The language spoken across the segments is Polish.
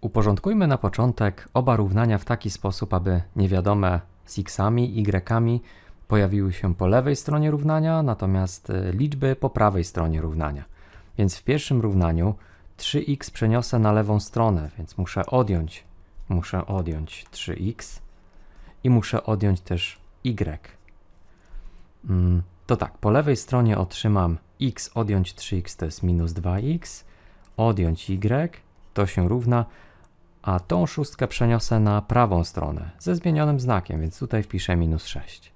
Uporządkujmy na początek oba równania w taki sposób, aby niewiadome z xami, y pojawiły się po lewej stronie równania, natomiast y, liczby po prawej stronie równania. Więc w pierwszym równaniu 3x przeniosę na lewą stronę, więc muszę odjąć, muszę odjąć 3x i muszę odjąć też y. Mm, to tak, po lewej stronie otrzymam x odjąć 3x to jest minus 2x, odjąć y to się równa a tą szóstkę przeniosę na prawą stronę ze zmienionym znakiem, więc tutaj wpiszę minus 6.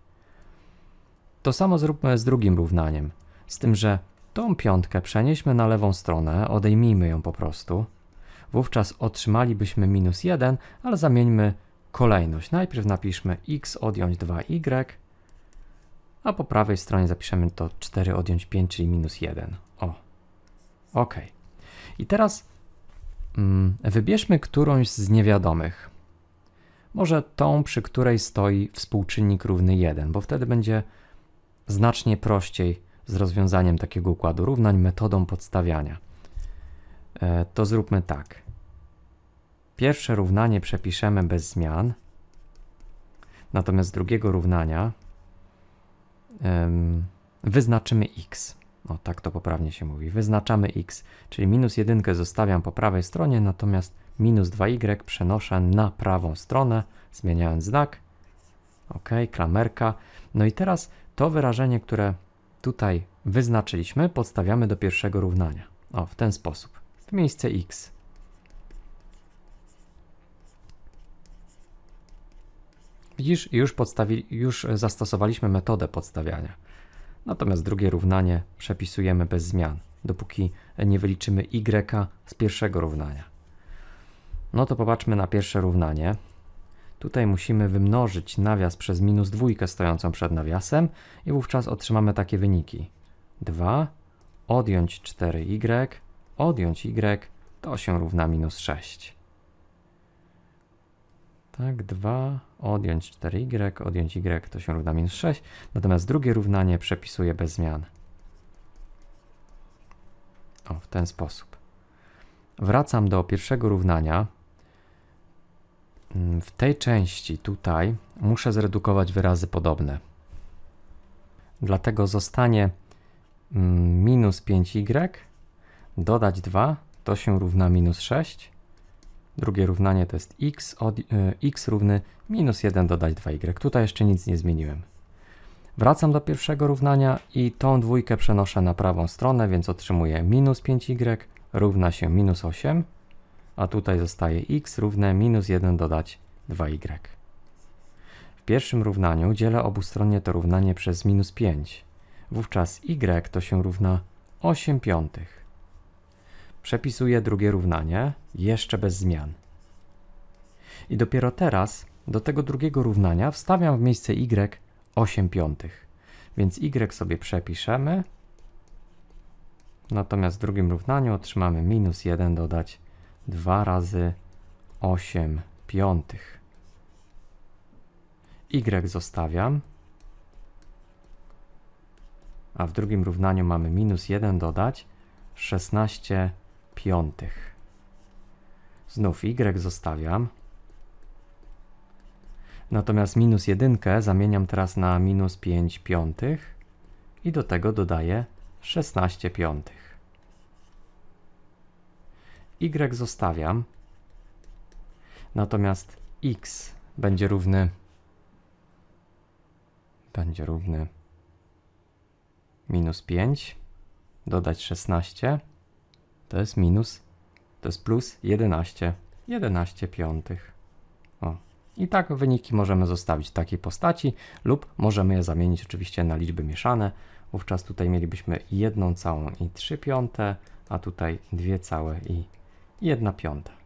To samo zróbmy z drugim równaniem, z tym, że tą piątkę przenieśmy na lewą stronę, odejmijmy ją po prostu. Wówczas otrzymalibyśmy minus 1, ale zamieńmy kolejność. Najpierw napiszmy x odjąć 2y, a po prawej stronie zapiszemy to 4 odjąć 5, czyli minus 1. O, ok. I teraz Mm, wybierzmy którąś z niewiadomych. Może tą, przy której stoi współczynnik równy 1, bo wtedy będzie znacznie prościej z rozwiązaniem takiego układu równań metodą podstawiania. E, to zróbmy tak. Pierwsze równanie przepiszemy bez zmian, natomiast drugiego równania wyznaczymy x o no tak to poprawnie się mówi, wyznaczamy x, czyli minus 1 zostawiam po prawej stronie, natomiast minus 2y przenoszę na prawą stronę, zmieniając znak, ok, klamerka. No i teraz to wyrażenie, które tutaj wyznaczyliśmy, podstawiamy do pierwszego równania. O, w ten sposób. W miejsce x. Widzisz, już, podstawi, już e, zastosowaliśmy metodę podstawiania. Natomiast drugie równanie przepisujemy bez zmian, dopóki nie wyliczymy y z pierwszego równania. No to popatrzmy na pierwsze równanie. Tutaj musimy wymnożyć nawias przez minus dwójkę stojącą przed nawiasem i wówczas otrzymamy takie wyniki. 2, odjąć 4y, y, odjąć y, to się równa minus 6 tak, 2, odjąć 4y, y, odjąć y to się równa minus 6, natomiast drugie równanie przepisuję bez zmian. O, w ten sposób. Wracam do pierwszego równania. Mm, w tej części tutaj muszę zredukować wyrazy podobne. Dlatego zostanie mm, minus 5y, dodać 2, to się równa minus 6, Drugie równanie to jest x, od, y, x równy minus 1 dodać 2y. Tutaj jeszcze nic nie zmieniłem. Wracam do pierwszego równania i tą dwójkę przenoszę na prawą stronę, więc otrzymuję minus 5y równa się minus 8, a tutaj zostaje x równe minus 1 dodać 2y. W pierwszym równaniu dzielę obustronnie to równanie przez minus 5. Wówczas y to się równa 8 piątych. Przepisuję drugie równanie, jeszcze bez zmian. I dopiero teraz do tego drugiego równania wstawiam w miejsce y 8 piątych. Więc y sobie przepiszemy. Natomiast w drugim równaniu otrzymamy minus 1 dodać 2 razy 8 piątych. y zostawiam. A w drugim równaniu mamy minus 1 dodać 16 piątych. Znów y zostawiam. Natomiast minus 1 zamieniam teraz na minus 5 piątych i do tego dodaję 16 piątych. Y zostawiam. Natomiast x będzie równy będzie równy minus 5 dodać 16 to jest minus, to jest plus 11, 11 piątych. O. I tak wyniki możemy zostawić w takiej postaci lub możemy je zamienić oczywiście na liczby mieszane. Wówczas tutaj mielibyśmy jedną całą i 3 piąte, a tutaj dwie całe i 1 piąta.